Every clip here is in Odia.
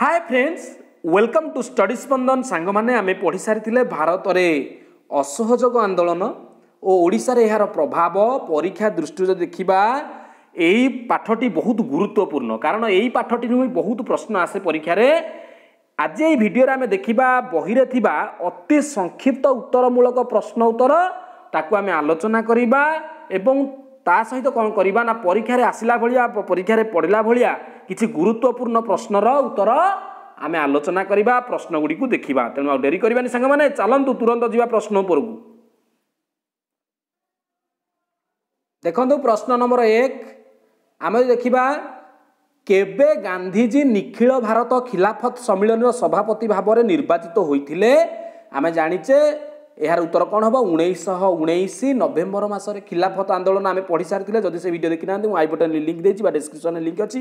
hi friends welcome to study Spandan ସାଙ୍ଗମାନେ ଆମେ ପଢ଼ିସାରିଥିଲେ ଭାରତରେ ଅସହଯୋଗ ଆନ୍ଦୋଳନ ଓ ଓଡ଼ିଶାରେ ଏହାର ପ୍ରଭାବ ପରୀକ୍ଷା ଦୃଷ୍ଟିରୁ ଦେଖିବା ଏହି ପାଠଟି ବହୁତ ଗୁରୁତ୍ୱପୂର୍ଣ୍ଣ କାରଣ ଏହି ପାଠଟିରୁ ହିଁ ବହୁତ ପ୍ରଶ୍ନ ଆସେ ପରୀକ୍ଷାରେ ଆଜି ଏହି ଭିଡ଼ିଓରେ ଆମେ ଦେଖିବା ବହିରେ ଥିବା ଅତି ସଂକ୍ଷିପ୍ତ ଉତ୍ତରମୂଳକ ପ୍ରଶ୍ନ ଉତ୍ତର ତାକୁ ଆମେ ଆଲୋଚନା କରିବା ଏବଂ ତା ସହିତ କ'ଣ କରିବା ନା ପରୀକ୍ଷାରେ ଆସିଲା ଭଳିଆ ପରୀକ୍ଷାରେ ପଡ଼ିଲା ଭଳିଆ କିଛି ଗୁରୁତ୍ୱପୂର୍ଣ୍ଣ ପ୍ରଶ୍ନର ଉତ୍ତର ଆମେ ଆଲୋଚନା କରିବା ପ୍ରଶ୍ନଗୁଡ଼ିକୁ ଦେଖିବା ତେଣୁ ଆଉ ଡେରି କରିବାନି ସାଙ୍ଗମାନେ ଚାଲନ୍ତୁ ତୁରନ୍ତ ଯିବା ପ୍ରଶ୍ନ ଉପରକୁ ଦେଖନ୍ତୁ ପ୍ରଶ୍ନ ନମ୍ବର ଏକ ଆମେ ଦେଖିବା କେବେ ଗାନ୍ଧିଜୀ ନିଖିଳ ଭାରତ ଖିଲାଫତ୍ ସମ୍ମିଳନୀର ସଭାପତି ଭାବରେ ନିର୍ବାଚିତ ହୋଇଥିଲେ ଆମେ ଜାଣିଛେ ଏହାର ଉତ୍ତର କ'ଣ ହେବ ଉଣେଇଶହ ଉଣେଇଶ ନଭେମ୍ବର ମାସରେ ଖିଲାଫତ ଆନ୍ଦୋଳନ ଆମେ ପଢ଼ିସାରିଥିଲେ ଯଦି ସେ ଭିଡ଼ିଓ ଦେଖିନାହାନ୍ତି ମୁଁ ଆଇ ବଟନ୍ରେ ଲିଙ୍କ୍ ଦେଇଛି ବା ଡିସ୍କ୍ରିପସନ୍ରେ ଲିଙ୍କ୍ ଅଛି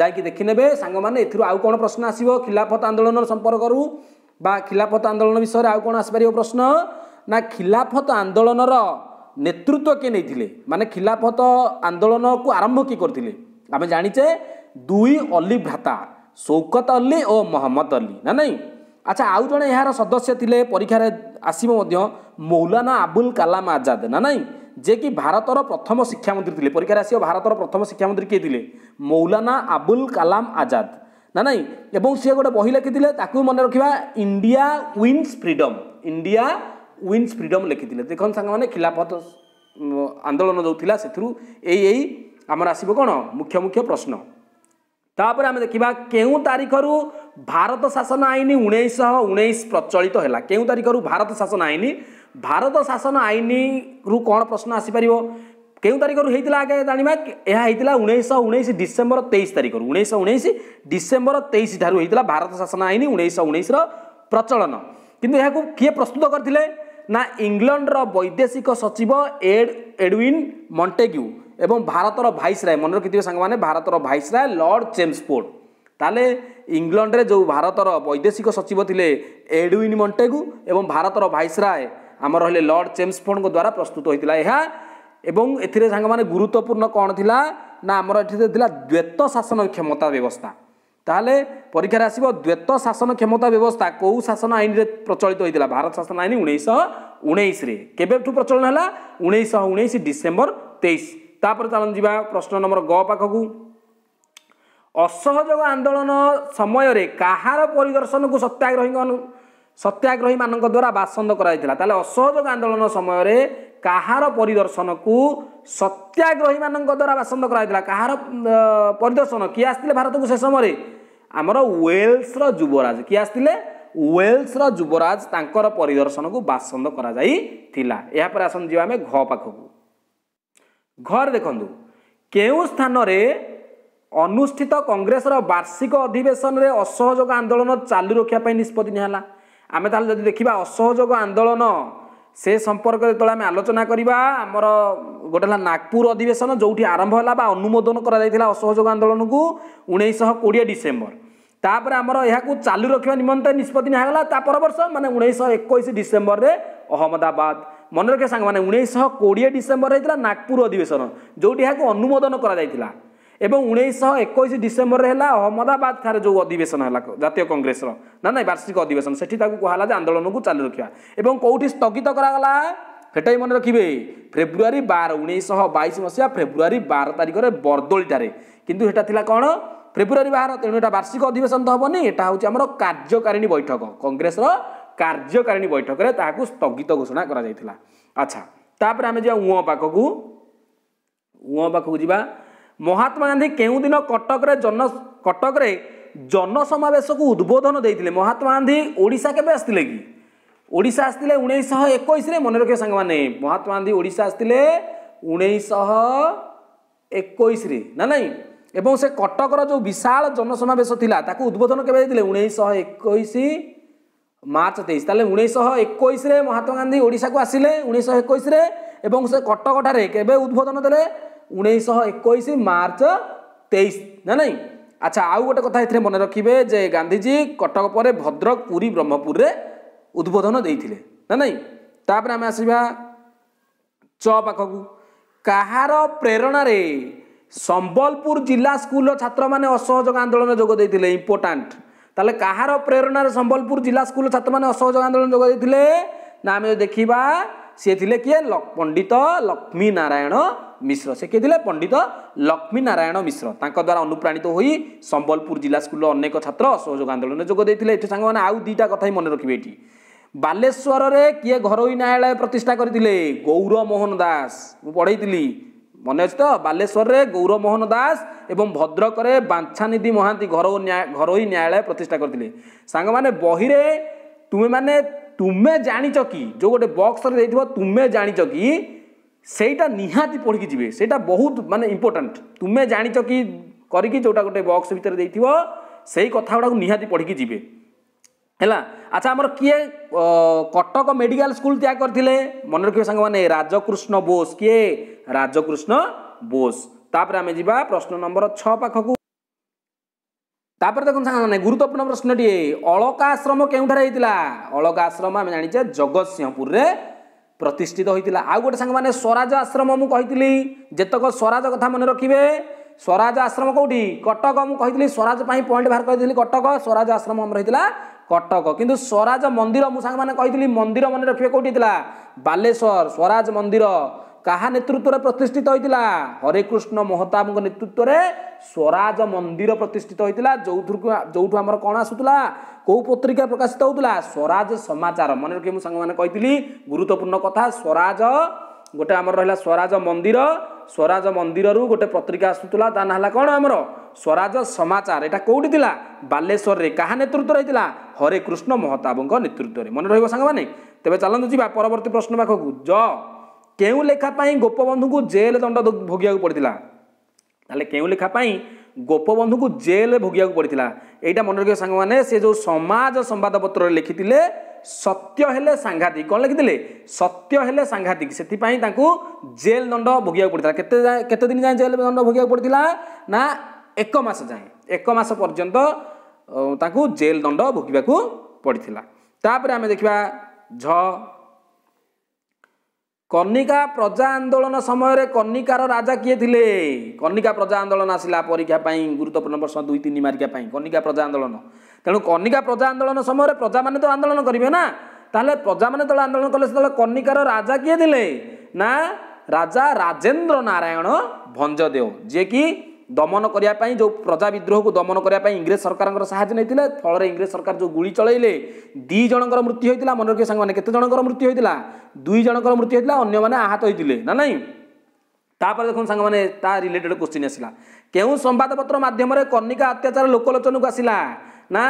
ଯାଇକି ଦେଖିନେବେ ସାଙ୍ଗମାନେ ଏଥିରୁ ଆଉ କ'ଣ ପ୍ରଶ୍ନ ଆସିବ ଖିଲାଫତ ଆନ୍ଦୋଳନ ସମ୍ପର୍କରୁ ବା ଖିଲାଫତ ଆନ୍ଦୋଳନ ବିଷୟରେ ଆଉ କ'ଣ ଆସିପାରିବ ପ୍ରଶ୍ନ ନା ଖିଲାଫତ ଆନ୍ଦୋଳନର ନେତୃତ୍ୱ କିଏ ନେଇଥିଲେ ମାନେ ଖିଲାଫତ ଆନ୍ଦୋଳନକୁ ଆରମ୍ଭ କିଏ କରିଥିଲେ ଆମେ ଜାଣିଛେ ଦୁଇ ଅଲି ଭ୍ରାତା ସୌକତ ଅଲି ଓ ମହମ୍ମଦ ଅଲି ନା ନାଇଁ আচ্ছা আৰু জনে ইয়াৰ সদস্য টিলে পৰীক্ষাৰে আচিব মৌলানা আবুল কালাম আজাদ না নাই যে কি ভাৰতৰ প্ৰথম শিক্ষামন্ত্ৰী দিলে পৰীক্ষাৰে আচিব ভাৰতৰ প্ৰথম শিক্ষামন্ত্ৰী কি দিলে মৌলানা আবুল কালাম আজাদ না নাই সেই গোটেই বহি লিখিছিলে তাকো মনে ৰখা India wins freedom India wins freedom লিখিছিলে দেখোন চাং মানে খিলাফত আন্দোলন যোনটো সেইটো এই এই আমাৰ আচিব কণ মুখ্য মুখ্য প্ৰশ্ন তাৰপৰা আমি দেখিবা কেও তাৰিখৰ ଭାରତ ଶାସନ ଆଇନ ଉଣେଇଶହ ଉଣେଇଶ ପ୍ରଚଳିତ ହେଲା କେଉଁ ତାରିଖରୁ ଭାରତ ଶାସନ ଆଇନ ଭାରତ ଶାସନ ଆଇନରୁ କ'ଣ ପ୍ରଶ୍ନ ଆସିପାରିବ କେଉଁ ତାରିଖରୁ ହେଇଥିଲା ଆଗେ ଜାଣିବା ଏହା ହେଇଥିଲା ଉଣେଇଶହ ଉଣେଇଶ ଡିସେମ୍ବର ତେଇଶ ତାରିଖରୁ ଉଣେଇଶହ ଉଣେଇଶ ଡିସେମ୍ବର ତେଇଶ ଠାରୁ ହେଇଥିଲା ଭାରତ ଶାସନ ଆଇନ ଉଣେଇଶହ ଉଣେଇଶର ପ୍ରଚଳନ କିନ୍ତୁ ଏହାକୁ କିଏ ପ୍ରସ୍ତୁତ କରିଥିଲେ ନା ଇଂଲଣ୍ଡର ବୈଦେଶିକ ସଚିବ ଏଡ୍ ଏଡ୍ୱିନ୍ ମଣ୍ଟେଗ୍ୟୁ ଏବଂ ଭାରତର ଭାଇସ୍ରାଏ ମନେ ରଖିଥିବେ ସାଙ୍ଗମାନେ ଭାରତର ଭାଇସ୍ରାଏ ଲର୍ଡ଼ ଚେମ୍ସଫୋର୍ଡ଼ ତାହେଲେ ଇଂଲଣ୍ଡରେ ଯେଉଁ ଭାରତର ବୈଦେଶିକ ସଚିବ ଥିଲେ ଏଡ଼ୱିନ୍ ମଣ୍ଟେଗୁ ଏବଂ ଭାରତର ଭାଇସରାଏ ଆମର ହେଲେ ଲର୍ଡ଼ ଚେମ୍ସଫୋର୍ଡ଼ଙ୍କ ଦ୍ୱାରା ପ୍ରସ୍ତୁତ ହୋଇଥିଲା ଏହା ଏବଂ ଏଥିରେ ସାଙ୍ଗମାନେ ଗୁରୁତ୍ୱପୂର୍ଣ୍ଣ କ'ଣ ଥିଲା ନା ଆମର ଏଠି ଥିଲା ଦ୍ୱେତ ଶାସନ କ୍ଷମତା ବ୍ୟବସ୍ଥା ତାହେଲେ ପରୀକ୍ଷାରେ ଆସିବ ଦ୍ୱେତ ଶାସନ କ୍ଷମତା ବ୍ୟବସ୍ଥା କେଉଁ ଶାସନ ଆଇନରେ ପ୍ରଚଳିତ ହୋଇଥିଲା ଭାରତ ଶାସନ ଆଇନ ଉଣେଇଶହ ଉଣେଇଶରେ କେବେଠୁ ପ୍ରଚଳନ ହେଲା ଉଣେଇଶହ ଉଣେଇଶ ଡିସେମ୍ବର ତେଇଶ ତାପରେ ଚାଲନ୍ତୁ ଯିବା ପ୍ରଶ୍ନ ନମ୍ବର ଗ ପାଖକୁ ଅସହଯୋଗ ଆନ୍ଦୋଳନ ସମୟରେ କାହାର ପରିଦର୍ଶନକୁ ସତ୍ୟାଗ୍ରହୀଙ୍କ ସତ୍ୟାଗ୍ରହୀମାନଙ୍କ ଦ୍ୱାରା ବାସନ୍ଦ କରାଯାଇଥିଲା ତାହେଲେ ଅସହଯୋଗ ଆନ୍ଦୋଳନ ସମୟରେ କାହାର ପରିଦର୍ଶନକୁ ସତ୍ୟାଗ୍ରହୀମାନଙ୍କ ଦ୍ୱାରା ବାସନ୍ଦ କରାଯାଇଥିଲା କାହାର ପରିଦର୍ଶନ କିଏ ଆସିଥିଲେ ଭାରତକୁ ସେ ସମୟରେ ଆମର ୱେଲ୍ସର ଯୁବରାଜ କିଏ ଆସିଥିଲେ ୱେଲ୍ସର ଯୁବରାଜ ତାଙ୍କର ପରିଦର୍ଶନକୁ ବାସନ୍ଦ କରାଯାଇଥିଲା ଏହାପରେ ଆସନ୍ତୁ ଯିବା ଆମେ ଘ ପାଖକୁ ଘରେ ଦେଖନ୍ତୁ କେଉଁ ସ୍ଥାନରେ ଅନୁଷ୍ଠିତ କଂଗ୍ରେସର ବାର୍ଷିକ ଅଧିବେଶନରେ ଅସହଯୋଗ ଆନ୍ଦୋଳନ ଚାଲୁ ରଖିବା ପାଇଁ ନିଷ୍ପତ୍ତି ନିଆହେଲା ଆମେ ତାହେଲେ ଯଦି ଦେଖିବା ଅସହଯୋଗ ଆନ୍ଦୋଳନ ସେ ସମ୍ପର୍କରେ ଯେତେବେଳେ ଆମେ ଆଲୋଚନା କରିବା ଆମର ଗୋଟେ ହେଲା ନାଗପୁର ଅଧିବେଶନ ଯେଉଁଠି ଆରମ୍ଭ ହେଲା ବା ଅନୁମୋଦନ କରାଯାଇଥିଲା ଅସହଯୋଗ ଆନ୍ଦୋଳନକୁ ଉଣେଇଶହ କୋଡ଼ିଏ ଡିସେମ୍ବର ତାପରେ ଆମର ଏହାକୁ ଚାଲୁ ରଖିବା ନିମନ୍ତେ ନିଷ୍ପତ୍ତି ନିଆହେଲା ତା ପରବର୍ଷ ମାନେ ଉଣେଇଶହ ଏକୋଇଶ ଡିସେମ୍ବରରେ ଅହମ୍ମଦାବାଦ ମନେ ରଖିବା ସାଙ୍ଗମାନେ ଉଣେଇଶହ କୋଡ଼ିଏ ଡିସେମ୍ବର ହେଇଥିଲା ନାଗପୁର ଅଧିବେଶନ ଯେଉଁଠି ଏହାକୁ ଅନୁମୋଦନ କରାଯାଇଥିଲା ଏବଂ ଉଣେଇଶହ ଏକୋଇଶ ଡିସେମ୍ବରରେ ହେଲା ଅହମ୍ମଦାବାଦ ଠାରେ ଯେଉଁ ଅଧିବେଶନ ହେଲା ଜାତୀୟ କଂଗ୍ରେସର ନା ନାଇଁ ବାର୍ଷିକ ଅଧିବେଶନ ସେଠି ତାକୁ କୁହାହେଲା ଯେ ଆନ୍ଦୋଳନକୁ ଚାଲୁ ରଖିବା ଏବଂ କେଉଁଠି ସ୍ଥଗିତ କରାଗଲା ସେଟା ମନେ ରଖିବେ ଫେବୃଆରୀ ବାର ଉଣେଇଶହ ବାଇଶ ମସିହା ଫେବୃଆରୀ ବାର ତାରିଖରେ ବରଦୋଳିଠାରେ କିନ୍ତୁ ସେଟା ଥିଲା କ'ଣ ଫେବୃଆରୀ ବାହାର ତେଣୁ ଏଇଟା ବାର୍ଷିକ ଅଧିବେଶନ ତ ହେବନି ଏଇଟା ହେଉଛି ଆମର କାର୍ଯ୍ୟକାରିଣୀ ବୈଠକ କଂଗ୍ରେସର କାର୍ଯ୍ୟକାରିଣୀ ବୈଠକରେ ତାହାକୁ ସ୍ଥଗିତ ଘୋଷଣା କରାଯାଇଥିଲା ଆଚ୍ଛା ତାପରେ ଆମେ ଯିବା ଉଅଁ ପାଖକୁ ଉଅଁ ପାଖକୁ ଯିବା ମହାତ୍ମା ଗାନ୍ଧୀ କେଉଁଦିନ କଟକରେ ଜନ କଟକରେ ଜନସମାବେଶକୁ ଉଦ୍ବୋଧନ ଦେଇଥିଲେ ମହାତ୍ମା ଗାନ୍ଧୀ ଓଡ଼ିଶା କେବେ ଆସିଥିଲେ କି ଓଡ଼ିଶା ଆସିଥିଲେ ଉଣେଇଶହ ଏକୋଇଶରେ ମନେ ରଖିବେ ସାଙ୍ଗମାନେ ମହାତ୍ମା ଗାନ୍ଧୀ ଓଡ଼ିଶା ଆସିଥିଲେ ଉଣେଇଶହ ଏକୋଇଶରେ ନା ନାଇଁ ଏବଂ ସେ କଟକର ଯେଉଁ ବିଶାଳ ଜନସମାବେଶ ଥିଲା ତାକୁ ଉଦ୍ବୋଧନ କେବେ ଦେଇଥିଲେ ଉଣେଇଶହ ଏକୋଇଶ ମାର୍ଚ୍ଚ ତେଇଶ ତାହେଲେ ଉଣେଇଶହ ଏକୋଇଶରେ ମହାତ୍ମା ଗାନ୍ଧୀ ଓଡ଼ିଶାକୁ ଆସିଲେ ଉଣେଇଶହ ଏକୋଇଶରେ ଏବଂ ସେ କଟକଠାରେ କେବେ ଉଦ୍ବୋଧନ ଦେଲେ ଉଣେଇଶହ ଏକୋଇଶ ମାର୍ଚ୍ଚ ତେଇଶ ନା ନାଇଁ ଆଚ୍ଛା ଆଉ ଗୋଟେ କଥା ଏଥିରେ ମନେ ରଖିବେ ଯେ ଗାନ୍ଧୀଜୀ କଟକ ପରେ ଭଦ୍ରକ ପୁରୀ ବ୍ରହ୍ମପୁରରେ ଉଦ୍ବୋଧନ ଦେଇଥିଲେ ନା ନାଇଁ ତାପରେ ଆମେ ଆସିବା ଚ ପାଖକୁ କାହାର ପ୍ରେରଣାରେ ସମ୍ବଲପୁର ଜିଲ୍ଲା ସ୍କୁଲର ଛାତ୍ରମାନେ ଅସହଯୋଗ ଆନ୍ଦୋଳନରେ ଯୋଗ ଦେଇଥିଲେ ଇମ୍ପୋର୍ଟାଣ୍ଟ ତାହେଲେ କାହାର ପ୍ରେରଣାରେ ସମ୍ବଲପୁର ଜିଲ୍ଲା ସ୍କୁଲର ଛାତ୍ରମାନେ ଅସହଯୋଗ ଆନ୍ଦୋଳନ ଯୋଗ ଦେଇଥିଲେ ନା ଆମେ ଦେଖିବା ସିଏ ଥିଲେ କିଏ ପଣ୍ଡିତ ଲକ୍ଷ୍ମୀ ନାରାୟଣ मिश्र से किए पंडित लक्ष्मी नारायण मिश्र द्वारा अनुप्राणित हो संबलपुर जिला स्कूल अनेक छात्र असहयोग आंदोलन जोग देते सांग मैंने आउ दुटा कथा ही मन रखिए ये ବାଲେଶ୍ୱରରେ କିଏ ଘରୋଇ ନ୍ୟାୟାଳୟ ପ୍ରତିଷ୍ଠା କରିଥିଲେ ଗୌରମୋହନ ଦାସ ମୁଁ ପଢ଼େଇଥିଲି ମନେ ଅଛି ତ ବାଲେଶ୍ୱରରେ ଗୌରମୋହନ ଦାସ ଏବଂ ଭଦ୍ରକରେ ବାଞ୍ଛାନିଧି ମହାନ୍ତି ଘରୋଇ ନ୍ୟାୟାଳୟ ପ୍ରତିଷ୍ଠା କରିଥିଲେ ସାଙ୍ଗମାନେ ବହିରେ ତୁମେମାନେ ତୁମେ ଜାଣିଛ କି ଯେଉଁ ଗୋଟେ ବକ୍ସରେ ଦେଇଥିବ ତୁମେ ଜାଣିଛ କି ସେଇଟା ନିହାତି ପଢ଼ିକି ଯିବେ ସେଇଟା ବହୁତ ମାନେ ଇମ୍ପୋର୍ଟାଣ୍ଟ ତୁମେ ଜାଣିଛ କି କରିକି ଯେଉଁଟା ଗୋଟେ ବକ୍ସ ଭିତରେ ଦେଇଥିବ ସେଇ କଥା ଗୁଡ଼ାକୁ ନିହାତି ପଢ଼ିକି ଯିବେ ହେଲା ଆଚ୍ଛା ଆମର କିଏ କଟକ ମେଡ଼ିକାଲ ସ୍କୁଲ ତ୍ୟାଗ କରିଥିଲେ ମନେ ରଖିବେ ସାଙ୍ଗମାନେ ରାଜକୃଷ୍ଣ ବୋଷ କିଏ ରାଜକୃଷ୍ଣ ବୋଷ ତାପରେ ଆମେ ଯିବା ପ୍ରଶ୍ନ ନମ୍ବର ଛଅ ପାଖକୁ ତାପରେ ଦେଖନ୍ତୁ ସାଙ୍ଗମାନେ ଗୁରୁତ୍ୱପୂର୍ଣ୍ଣ ପ୍ରଶ୍ନଟିଏ ଅଳକା ଆଶ୍ରମ କେଉଁଠାରେ ହେଇଥିଲା ଅଳକା ଆଶ୍ରମ ଆମେ ଜାଣିଛେ ଜଗତସିଂହପୁରରେ ପ୍ରତିଷ୍ଠିତ ହୋଇଥିଲା ଆଉ ଗୋଟେ ସାଙ୍ଗମାନେ ସ୍ୱରାଜ ଆଶ୍ରମ ମୁଁ କହିଥିଲି ଯେତକ ସ୍ୱରାଜ କଥା ମନେ ରଖିବେ ସ୍ୱରାଜ ଆଶ୍ରମ କେଉଁଠି କଟକ ମୁଁ କହିଥିଲି ସ୍ୱରାଜ ପାଇଁ ପଏଣ୍ଟ ବାହାର କରିଥିଲି କଟକ ସ୍ୱରାଜ ଆଶ୍ରମ ଆମର ହେଇଥିଲା କଟକ କିନ୍ତୁ ସ୍ୱରାଜ ମନ୍ଦିର ମୁଁ ସାଙ୍ଗମାନେ କହିଥିଲି ମନ୍ଦିର ମନେ ରଖିବେ କେଉଁଠି ଥିଲା ବାଲେଶ୍ୱର ସ୍ୱରାଜ ମନ୍ଦିର କାହା ନେତୃତ୍ୱରେ ପ୍ରତିଷ୍ଠିତ ହୋଇଥିଲା ହରେକୃଷ୍ଣ ମହତାବଙ୍କ ନେତୃତ୍ୱରେ ସ୍ୱରାଜ ମନ୍ଦିର ପ୍ରତିଷ୍ଠିତ ହୋଇଥିଲା ଯେଉଁଥିରୁ ଯେଉଁଠୁ ଆମର କ'ଣ ଆସୁଥିଲା କେଉଁ ପତ୍ରିକା ପ୍ରକାଶିତ ହେଉଥିଲା ସ୍ୱରାଜ ସମାଚାର ମନେ ରଖି ମୁଁ ସାଙ୍ଗମାନେ କହିଥିଲି ଗୁରୁତ୍ୱପୂର୍ଣ୍ଣ କଥା ସ୍ୱରାଜ ଗୋଟେ ଆମର ରହିଲା ସ୍ୱରାଜ ମନ୍ଦିର ସ୍ୱରାଜ ମନ୍ଦିରରୁ ଗୋଟେ ପତ୍ରିକା ଆସୁଥିଲା ତା ନାଁ ହେଲା କ'ଣ ଆମର ସ୍ୱରାଜ ସମାଚାର ଏଇଟା କେଉଁଠି ଥିଲା ବାଲେଶ୍ୱରରେ କାହା ନେତୃତ୍ୱରେ ହେଇଥିଲା ହରେକୃଷ୍ଣ ମହତାବଙ୍କ ନେତୃତ୍ୱରେ ମନେ ରହିବ ସାଙ୍ଗମାନେ ତେବେ ଚାଲନ୍ତୁ ଯିବା ପରବର୍ତ୍ତୀ ପ୍ରଶ୍ନ ପାଖକୁ ଜ କେଉଁ ଲେଖା ପାଇଁ ଗୋପବନ୍ଧୁଙ୍କୁ ଜେଲ୍ ଦଣ୍ଡ ଭୋଗିବାକୁ ପଡ଼ିଥିଲା ତାହେଲେ କେଉଁ ଲେଖା ପାଇଁ ଗୋପବନ୍ଧୁଙ୍କୁ ଜେଲ୍ ଭୋଗିବାକୁ ପଡ଼ିଥିଲା ଏଇଟା ମନେ ରଖିବେ ସାଙ୍ଗମାନେ ସେ ଯେଉଁ ସମାଜ ସମ୍ବାଦପତ୍ରରେ ଲେଖିଥିଲେ ସତ୍ୟ ହେଲେ ସାଂଘାତିକ କ'ଣ ଲେଖିଥିଲେ ସତ୍ୟ ହେଲେ ସାଂଘାତିକ ସେଥିପାଇଁ ତାଙ୍କୁ ଜେଲ୍ ଦଣ୍ଡ ଭୋଗିବାକୁ ପଡ଼ିଥିଲା କେତେ କେତେ ଦିନ ଯାଏଁ ଜେଲ୍ ଦଣ୍ଡ ଭୋଗିବାକୁ ପଡ଼ିଥିଲା ନା ଏକ ମାସ ଯାଏଁ ଏକ ମାସ ପର୍ଯ୍ୟନ୍ତ ତାଙ୍କୁ ଜେଲ୍ ଦଣ୍ଡ ଭୋଗିବାକୁ ପଡ଼ିଥିଲା ତାପରେ ଆମେ ଦେଖିବା ଝ କନିକା ପ୍ରଜା ଆନ୍ଦୋଳନ ସମୟରେ କନିକାର ରାଜା କିଏ ଥିଲେ କନିକା ପ୍ରଜା ଆନ୍ଦୋଳନ ଆସିଲା ପରୀକ୍ଷା ପାଇଁ ଗୁରୁତ୍ୱପୂର୍ଣ୍ଣ ପ୍ରଶ୍ନ ଦୁଇ ତିନି ମାରିକା ପାଇଁ କନିକା ପ୍ରଜା ଆନ୍ଦୋଳନ ତେଣୁ କନିକା ପ୍ରଜା ଆନ୍ଦୋଳନ ସମୟରେ ପ୍ରଜାମାନେ ତ ଆନ୍ଦୋଳନ କରିବେ ନା ତାହେଲେ ପ୍ରଜାମାନେ ଯେତେବେଳେ ଆନ୍ଦୋଳନ କଲେ ସେତେବେଳେ କନିକାର ରାଜା କିଏ ଥିଲେ ନା ରାଜା ରାଜେନ୍ଦ୍ର ନାରାୟଣ ଭଞ୍ଜଦେଓ ଯିଏକି দমন করা যে প্রজা বিদ্রোহকে দমন করা ইংরেজ সরকার সাহায্য নেই ফলে ইংরেজ সরকার যে গুড়ি চলাইলে দুই জনকর মৃত্যু হয়েছিল মনে রাখি সাংে কত জনকর মৃত্যু হয়েছিল দুই জনকর মৃত্যু হয়েছিল অন্য মানে আহত হয়েছিল না নাই তাপরে দেখুন সাংে তা রিলেটেড কোশ্চিন আসলা কেউ সম্বাদপত্র মাধ্যমে কর্ণিকা অত্যাচার লোকলোচনকু আসলা না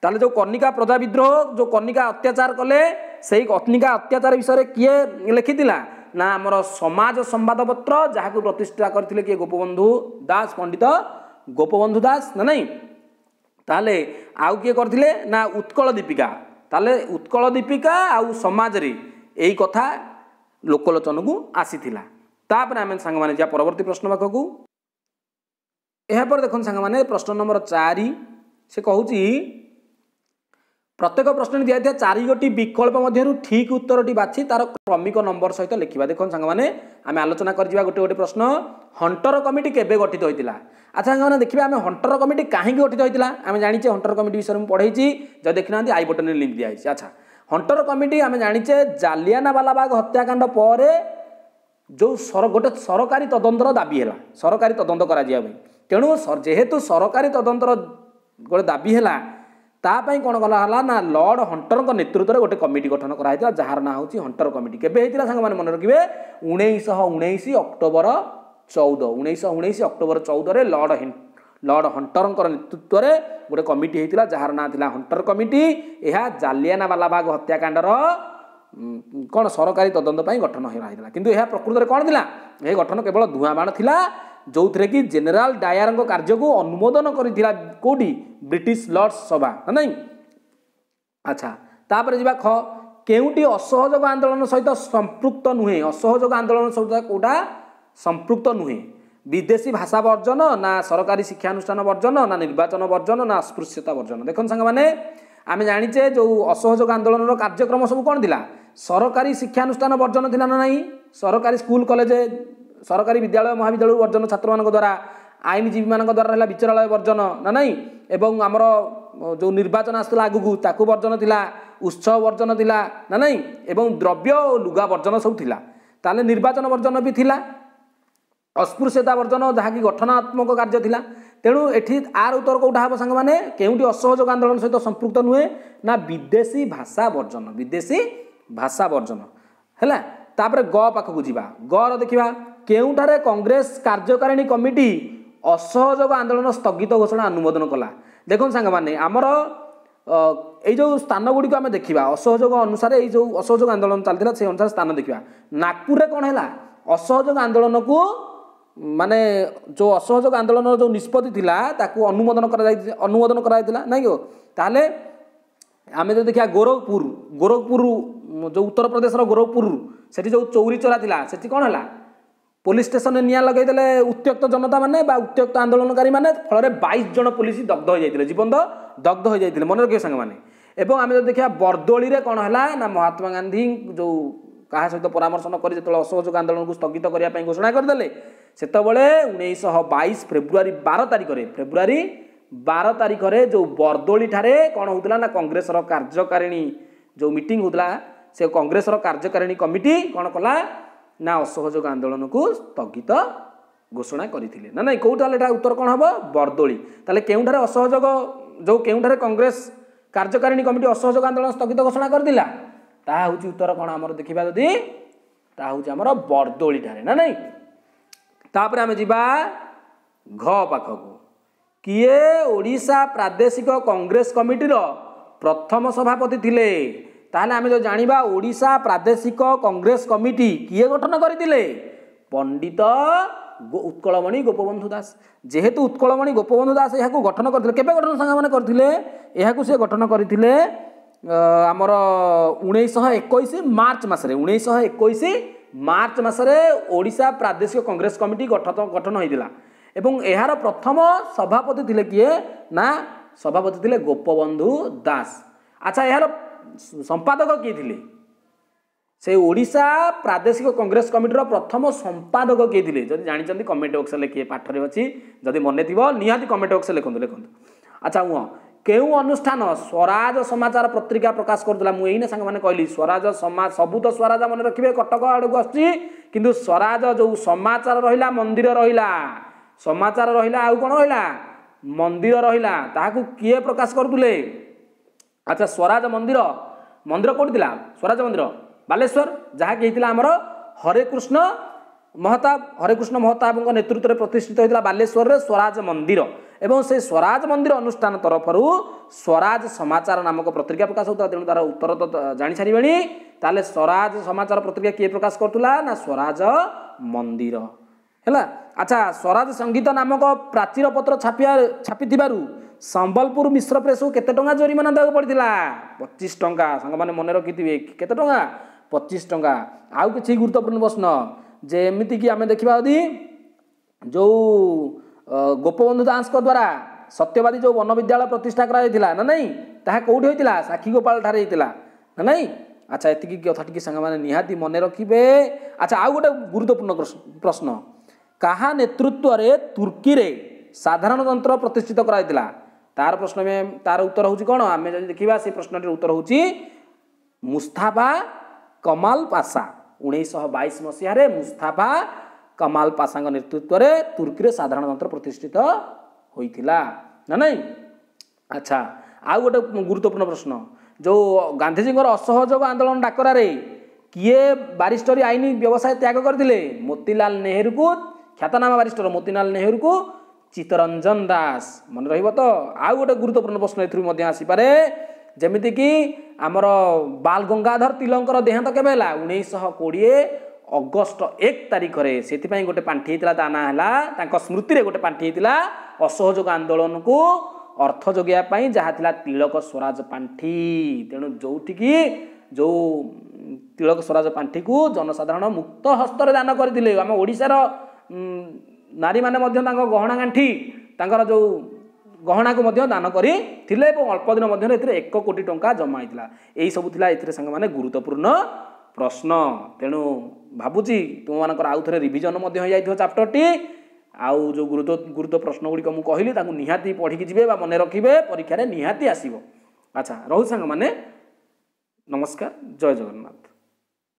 তাহলে যে কর্ণিকা প্রজা বিদ্রোহ যে কর্ণিকা অত্যাচার কলে সেই কর্ণিকা অত্যাচার বিষয়ে কি লিখি ନା ଆମର ସମାଜ ସମ୍ବାଦପତ୍ର ଯାହାକୁ ପ୍ରତିଷ୍ଠା କରିଥିଲେ କିଏ ଗୋପବନ୍ଧୁ ଦାସ ପଣ୍ଡିତ ଗୋପବନ୍ଧୁ ଦାସ ନା ନାହିଁ ତାହେଲେ ଆଉ କିଏ କରିଥିଲେ ନା ଉତ୍କଳ ଦୀପିକା ତାହେଲେ ଉତ୍କଳ ଦୀପିକା ଆଉ ସମାଜରେ ଏଇ କଥା ଲୋକଲୋଚନକୁ ଆସିଥିଲା ତାପରେ ଆମେ ସାଙ୍ଗମାନେ ଯିବା ପରବର୍ତ୍ତୀ ପ୍ରଶ୍ନ ପାଖକୁ ଏହାପରେ ଦେଖନ୍ତୁ ସାଙ୍ଗମାନେ ପ୍ରଶ୍ନ ନମ୍ବର ଚାରି ସେ କହୁଛି প্রত্যেক প্রশ্নের দিয়া দিয়া চারিগোটি বিকল্প মধ্যে ঠিক উত্তরটি বাছি তার ক্রমিক নম্বর সহ লিখবা দেখুন সাং মানে আমি আলোচনা করে যা গোটে গোটে প্রশ্ন হন্টর কমিটি কেবে গঠিত হয়েছিল আচ্ছা সাং দেখবা আমি হন্টর কমিটি কাহি গঠিত হয়েছিল আমি জাঁচে হন্টর কমিটি বিষয়ে পড়াইছি যদি দেখি না আই বটনে লিঙ্ক দিয়া হয়েছে আচ্ছা হন্টর কমিটি আমি জাঁচে জালিয়ানাওয়ালাবাগ হত্যাকাণ্ড পরে যে গোটে সরকারি তদন্তর দাবি হল সরকারি তদন্ত করা তেণু যেহেতু সরকারি তদন্তর গোটে দাবি হলা ତା'ପାଇଁ କ'ଣ କଲା ହେଲା ନା ଲର୍ଡ଼ ହଣ୍ଟରଙ୍କ ନେତୃତ୍ୱରେ ଗୋଟେ କମିଟି ଗଠନ କରାଯାଇଥିଲା ଯାହାର ନାଁ ହେଉଛି ହଣ୍ଟର କମିଟି କେବେ ହେଇଥିଲା ସାଙ୍ଗମାନେ ମନେ ରଖିବେ ଉଣେଇଶହ ଉଣେଇଶ ଅକ୍ଟୋବର ଚଉଦ ଉଣେଇଶହ ଉଣେଇଶ ଅକ୍ଟୋବର ଚଉଦରେ ଲର୍ଡ଼ ଲର୍ଡ଼ ହଣ୍ଟରଙ୍କର ନେତୃତ୍ୱରେ ଗୋଟେ କମିଟି ହେଇଥିଲା ଯାହାର ନାଁ ଥିଲା ହଣ୍ଟର କମିଟି ଏହା ଜାଲିଆନା ବାଲାବାଗ ହତ୍ୟାକାଣ୍ଡର କ'ଣ ସରକାରୀ ତଦନ୍ତ ପାଇଁ ଗଠନ ହେଇଥିଲା କିନ୍ତୁ ଏହା ପ୍ରକୃତରେ କ'ଣ ଥିଲା ଏହି ଗଠନ କେବଳ ଧୂଆଁବାଣ ଥିଲା ଯେଉଁଥିରେ କି ଜେନେରାଲ ଡାୟାରଙ୍କ କାର୍ଯ୍ୟକୁ ଅନୁମୋଦନ କରିଥିଲା କେଉଁଠି ବ୍ରିଟିଶ ଲର୍ଡ଼ସ ସଭା ନା ନାହିଁ ଆଚ୍ଛା ତାପରେ ଯିବା ଖ କେଉଁଟି ଅସହଯୋଗ ଆନ୍ଦୋଳନ ସହିତ ସମ୍ପୃକ୍ତ ନୁହେଁ ଅସହଯୋଗ ଆନ୍ଦୋଳନ ସହିତ କେଉଁଟା ସମ୍ପୃକ୍ତ ନୁହେଁ ବିଦେଶୀ ଭାଷା ବର୍ଜନ ନା ସରକାରୀ ଶିକ୍ଷାନୁଷ୍ଠାନ ବର୍ଜନ ନା ନିର୍ବାଚନ ବର୍ଜନ ନା ଅସ୍ପୃଶ୍ୟତା ବର୍ଜନ ଦେଖନ୍ତୁ ସାଙ୍ଗମାନେ ଆମେ ଜାଣିଛେ ଯେଉଁ ଅସହଯୋଗ ଆନ୍ଦୋଳନର କାର୍ଯ୍ୟକ୍ରମ ସବୁ କ'ଣ ଥିଲା ସରକାରୀ ଶିକ୍ଷାନୁଷ୍ଠାନ ବର୍ଜନ ଥିଲା ନା ନାହିଁ ସରକାରୀ ସ୍କୁଲ କଲେଜ ସରକାରୀ ବିଦ୍ୟାଳୟ ମହାବିଦ୍ୟାଳୟରୁ ବର୍ଜନ ଛାତ୍ରମାନଙ୍କ ଦ୍ୱାରା ଆଇନଜୀବୀମାନଙ୍କ ଦ୍ୱାରା ରହିଲା ବିଚାରାଳୟ ବର୍ଜନ ନା ନାହିଁ ଏବଂ ଆମର ଯେଉଁ ନିର୍ବାଚନ ଆସୁଥିଲା ଆଗକୁ ତାକୁ ବର୍ଜନ ଥିଲା ଉତ୍ସବ ବର୍ଜନ ଥିଲା ନା ନାହିଁ ଏବଂ ଦ୍ରବ୍ୟ ଓ ଲୁଗା ବର୍ଜନ ସବୁ ଥିଲା ତାହେଲେ ନିର୍ବାଚନ ବର୍ଜନ ବି ଥିଲା ଅସ୍ପୃଶ୍ୟତା ବର୍ଜନ ଯାହାକି ଗଠନାତ୍ମକ କାର୍ଯ୍ୟ ଥିଲା ତେଣୁ ଏଠି ଆର ଉତ୍ତର କେଉଁଟା ହେବ ସାଙ୍ଗମାନେ କେଉଁଠି ଅସହଯୋଗ ଆନ୍ଦୋଳନ ସହିତ ସମ୍ପୃକ୍ତ ନୁହେଁ ନା ବିଦେଶୀ ଭାଷା ବର୍ଜନ ବିଦେଶୀ ଭାଷା ବର୍ଜନ ହେଲା ତାପରେ ଗ ପାଖକୁ ଯିବା ଗର ଦେଖିବା କେଉଁଠାରେ କଂଗ୍ରେସ କାର୍ଯ୍ୟକାରିଣୀ କମିଟି ଅସହଯୋଗ ଆନ୍ଦୋଳନ ସ୍ଥଗିତ ଘୋଷଣା ଅନୁମୋଦନ କଲା ଦେଖନ୍ତୁ ସାଙ୍ଗମାନେ ଆମର ଏଇ ଯେଉଁ ସ୍ଥାନ ଗୁଡ଼ିକୁ ଆମେ ଦେଖିବା ଅସହଯୋଗ ଅନୁସାରେ ଏଇ ଯେଉଁ ଅସହଯୋଗ ଆନ୍ଦୋଳନ ଚାଲିଥିଲା ସେ ଅନୁସାରେ ସ୍ଥାନ ଦେଖିବା ନାଗପୁରରେ କ'ଣ ହେଲା ଅସହଯୋଗ ଆନ୍ଦୋଳନକୁ ମାନେ ଯେଉଁ ଅସହଯୋଗ ଆନ୍ଦୋଳନର ଯେଉଁ ନିଷ୍ପତ୍ତି ଥିଲା ତାକୁ ଅନୁମୋଦନ କରାଯାଇ ଅନୁମୋଦନ କରାଯାଇଥିଲା ନାଇଁ କି ତାହେଲେ ଆମେ ଯଦି ଦେଖିବା ଗୋରଖପୁର ଗୋରଖପୁର ଯେଉଁ ଉତ୍ତରପ୍ରଦେଶର ଗୋରଖପୁର ସେଠି ଯେଉଁ ଚୌରୀ ଚୋରା ଥିଲା ସେଠି କ'ଣ ହେଲା ପୋଲିସ ଷ୍ଟେସନରେ ନିଆଁ ଲଗାଇଦେଲେ ଉତ୍ତ୍ୟକ୍ତ ଜନତାମାନେ ବା ଉତ୍ତ୍ୟକ୍ତ ଆନ୍ଦୋଳନକାରୀମାନେ ଫଳରେ ବାଇଶ ଜଣ ପୋଲିସ ଦଗ୍ଧ ହୋଇଯାଇଥିଲେ ଜୀବନ୍ତ ଦଗ୍ଧ ହୋଇଯାଇଥିଲେ ମନେ ରଖିବେ ସାଙ୍ଗମାନେ ଏବଂ ଆମେ ଯଦି ଦେଖିବା ବର୍ଦୋଳିରେ କ'ଣ ହେଲା ନା ମହାତ୍ମା ଗାନ୍ଧୀ ଯେଉଁ କାହା ସହିତ ପରାମର୍ଶ ନ କରି ଯେତେବେଳେ ଅସହଯୋଗ ଆନ୍ଦୋଳନକୁ ସ୍ଥଗିତ କରିବା ପାଇଁ ଘୋଷଣା କରିଦେଲେ ସେତେବେଳେ ଉଣେଇଶହ ବାଇଶ ଫେବୃଆରୀ ବାର ତାରିଖରେ ଫେବୃଆରୀ ବାର ତାରିଖରେ ଯେଉଁ ବର୍ଦୋଳିଠାରେ କ'ଣ ହେଉଥିଲା ନା କଂଗ୍ରେସର କାର୍ଯ୍ୟକାରିଣୀ ଯେଉଁ ମିଟିଂ ହେଉଥିଲା ସେ କଂଗ୍ରେସର କାର୍ଯ୍ୟକାରିଣୀ କମିଟି କ'ଣ କଲା ନା ଅସହଯୋଗ ଆନ୍ଦୋଳନକୁ ସ୍ଥଗିତ ଘୋଷଣା କରିଥିଲେ ନା ନାଇଁ କେଉଁଠାରେ ଏଇଟା ଉତ୍ତର କ'ଣ ହେବ ବରଦୋଳି ତାହେଲେ କେଉଁଠାରେ ଅସହଯୋଗ ଯେଉଁ କେଉଁଠାରେ କଂଗ୍ରେସ କାର୍ଯ୍ୟକାରିଣୀ କମିଟି ଅସହଯୋଗ ଆନ୍ଦୋଳନ ସ୍ଥଗିତ ଘୋଷଣା କରିଥିଲା ତାହା ହେଉଛି ଉତ୍ତର କ'ଣ ଆମର ଦେଖିବା ଯଦି ତାହା ହେଉଛି ଆମର ବରଦୋଳିଠାରେ ନା ନାଇଁ ତାପରେ ଆମେ ଯିବା ଘ ପାଖକୁ କିଏ ଓଡ଼ିଶା ପ୍ରାଦେଶିକ କଂଗ୍ରେସ କମିଟିର ପ୍ରଥମ ସଭାପତି ଥିଲେ ତାହେଲେ ଆମେ ଯଦି ଜାଣିବା ଓଡ଼ିଶା ପ୍ରାଦେଶିକ କଂଗ୍ରେସ କମିଟି କିଏ ଗଠନ କରିଥିଲେ ପଣ୍ଡିତ ଉତ୍କଳମଣି ଗୋପବନ୍ଧୁ ଦାସ ଯେହେତୁ ଉତ୍କଳମଣି ଗୋପବନ୍ଧୁ ଦାସ ଏହାକୁ ଗଠନ କରିଥିଲେ କେବେ ଗଠନ ସାଙ୍ଗମାନେ କରିଥିଲେ ଏହାକୁ ସେ ଗଠନ କରିଥିଲେ ଆମର ଉଣେଇଶହ ଏକୋଇଶ ମାର୍ଚ୍ଚ ମାସରେ ଉଣେଇଶହ ଏକୋଇଶ ମାର୍ଚ୍ଚ ମାସରେ ଓଡ଼ିଶା ପ୍ରାଦେଶିକ କଂଗ୍ରେସ କମିଟି ଗଠନ ହୋଇଥିଲା ଏବଂ ଏହାର ପ୍ରଥମ ସଭାପତି ଥିଲେ କିଏ ନା ସଭାପତି ଥିଲେ ଗୋପବନ୍ଧୁ ଦାସ ଆଚ୍ଛା ଏହାର सम्पादक के थिएा प्रादेशिक कङ्ग्रेस कमिटर प्रथम सम्पादक के थिएँ जाने कमेन्ट बक्स पाठी जदि मन थियो निहति कमेन्ट बक्स लेख्नु अच्छा उह केही अनुष्ठान स्वराज समाचार पत्रिका प्रकाश गरुला म यही स्वराज समा सबु त स्वराज मन रकटक आडको आन् स्वराज जो समाचार रन्दिर रहला मन्दिर रहे प्रकाश गर आच्छा स्वराज मन्दिर मन्दिर को स्वराज मन्दिर बालेश्वर जहाँकि है त आमर हरेकृष्ण महताब हरेकृष्ण महताब नेतृत्वले प्रतिष्ठित हुन्छ बालेश्वर स्वराज मन्दिर से स्वराज मन्दिर अनुष्ठान तरफु स्वराज समाचार नामक प्रतिक्रिया प्रकाश हुन्छ ते तर उत्तर त जाने सारे स्वराज समाचार प्रतिक्रिया के प्रकाश गरुला न स्वराज मन्दिर ହେଲା ଆଚ୍ଛା ସ୍ୱରାଜ ସଙ୍ଗୀତ ନାମକ ପ୍ରାଚୀର ପତ୍ର ଛାପିବା ଛାପିଥିବାରୁ ସମ୍ବଲପୁର ମିଶ୍ର ପ୍ରେସକୁ କେତେ ଟଙ୍କା ଜରିମାନା ଦେବାକୁ ପଡ଼ିଥିଲା ପଚିଶ ଟଙ୍କା ସାଙ୍ଗମାନେ ମନେ ରଖିଥିବେ କେତେ ଟଙ୍କା ପଚିଶ ଟଙ୍କା ଆଉ କିଛି ଗୁରୁତ୍ୱପୂର୍ଣ୍ଣ ପ୍ରଶ୍ନ ଯେ ଏମିତିକି ଆମେ ଦେଖିବା ଯଦି ଯେଉଁ ଗୋପବନ୍ଧୁ ଦାସଙ୍କ ଦ୍ୱାରା ସତ୍ୟବାଦୀ ଯେଉଁ ବନବିଦ୍ୟାଳୟ ପ୍ରତିଷ୍ଠା କରାଯାଇଥିଲା ନା ନାହିଁ ତାହା କେଉଁଠି ହୋଇଥିଲା ସାକ୍ଷୀ ଗୋପାଳଠାରେ ହେଇଥିଲା ନା ନାହିଁ ଆଚ୍ଛା ଏତିକି କଥା ଟିକିଏ ସାଙ୍ଗମାନେ ନିହାତି ମନେ ରଖିବେ ଆଚ୍ଛା ଆଉ ଗୋଟେ ଗୁରୁତ୍ୱପୂର୍ଣ୍ଣ ପ୍ରଶ୍ନ କାହା ନେତୃତ୍ୱରେ ତୁର୍କୀରେ ସାଧାରଣତନ୍ତ୍ର ପ୍ରତିଷ୍ଠିତ କରାଯାଇଥିଲା ତାର ପ୍ରଶ୍ନ ତାର ଉତ୍ତର ହେଉଛି କ'ଣ ଆମେ ଯଦି ଦେଖିବା ସେ ପ୍ରଶ୍ନଟିର ଉତ୍ତର ହେଉଛି ମୁସ୍ତାଫା କମାଲ ପାଶା ଉଣେଇଶହ ବାଇଶ ମସିହାରେ ମୁସ୍ତାଫା କମାଲ ପାଶାଙ୍କ ନେତୃତ୍ୱରେ ତୁର୍କୀରେ ସାଧାରଣତନ୍ତ୍ର ପ୍ରତିଷ୍ଠିତ ହୋଇଥିଲା ନା ନାହିଁ ଆଚ୍ଛା ଆଉ ଗୋଟେ ଗୁରୁତ୍ୱପୂର୍ଣ୍ଣ ପ୍ରଶ୍ନ ଯେଉଁ ଗାନ୍ଧିଜୀଙ୍କର ଅସହଯୋଗ ଆନ୍ଦୋଳନ ଡାକରାରେ କିଏ ବାରିଷ୍ଟରୀ ଆଇନ ବ୍ୟବସାୟ ତ୍ୟାଗ କରିଥିଲେ ମୋତିଲାଲ ନେହେରୁଙ୍କୁ ଖ୍ୟାତନାମା ବାରିଷ୍ଟର ମୋତିଲାଲ ନେହେରୁଙ୍କୁ ଚିତ୍ତରଞ୍ଜନ ଦାସ ମନେ ରହିବ ତ ଆଉ ଗୋଟେ ଗୁରୁତ୍ୱପୂର୍ଣ୍ଣ ପ୍ରଶ୍ନ ଏଥିରୁ ମଧ୍ୟ ଆସିପାରେ ଯେମିତିକି ଆମର ବାଲ ଗଙ୍ଗାଧର ତିଲଙ୍କର ଦେହାନ୍ତ କେବେ ହେଲା ଉଣେଇଶହ କୋଡ଼ିଏ ଅଗଷ୍ଟ ଏକ ତାରିଖରେ ସେଥିପାଇଁ ଗୋଟେ ପାଣ୍ଠି ହେଇଥିଲା ତା ନାଁ ହେଲା ତାଙ୍କ ସ୍ମୃତିରେ ଗୋଟେ ପାଣ୍ଠି ହେଇଥିଲା ଅସହଯୋଗ ଆନ୍ଦୋଳନକୁ ଅର୍ଥ ଯୋଗାଇବା ପାଇଁ ଯାହା ଥିଲା ତିଳକ ସ୍ୱରାଜ ପାଣ୍ଠି ତେଣୁ ଯେଉଁଠିକି ଯେଉଁ ତିଳକ ସ୍ୱରାଜ ପାଣ୍ଠିକୁ ଜନସାଧାରଣ ମୁକ୍ତ ହସ୍ତରେ ଦାନ କରିଥିଲେ ଆମ ଓଡ଼ିଶାର ନାରୀମାନେ ମଧ୍ୟ ତାଙ୍କ ଗହଣା ଗାଣ୍ଠି ତାଙ୍କର ଯେଉଁ ଗହଣାକୁ ମଧ୍ୟ ଦାନ କରିଥିଲେ ଏବଂ ଅଳ୍ପ ଦିନ ମଧ୍ୟରେ ଏଥିରେ ଏକ କୋଟି ଟଙ୍କା ଜମା ହେଇଥିଲା ଏହିସବୁ ଥିଲା ଏଥିରେ ସାଙ୍ଗମାନେ ଗୁରୁତ୍ୱପୂର୍ଣ୍ଣ ପ୍ରଶ୍ନ ତେଣୁ ଭାବୁଛି ତୁମମାନଙ୍କର ଆଉ ଥରେ ରିଭିଜନ୍ ମଧ୍ୟ ହୋଇଯାଇଥିବ ଚାପ୍ଟରଟି ଆଉ ଯେଉଁ ଗୁରୁତ୍ୱ ଗୁରୁତ୍ୱ ପ୍ରଶ୍ନଗୁଡ଼ିକ ମୁଁ କହିଲି ତାକୁ ନିହାତି ପଢ଼ିକି ଯିବେ ବା ମନେ ରଖିବେ ପରୀକ୍ଷାରେ ନିହାତି ଆସିବ ଆଚ୍ଛା ରହୁଛି ସାଙ୍ଗମାନେ ନମସ୍କାର ଜୟ ଜଗନ୍ନାଥ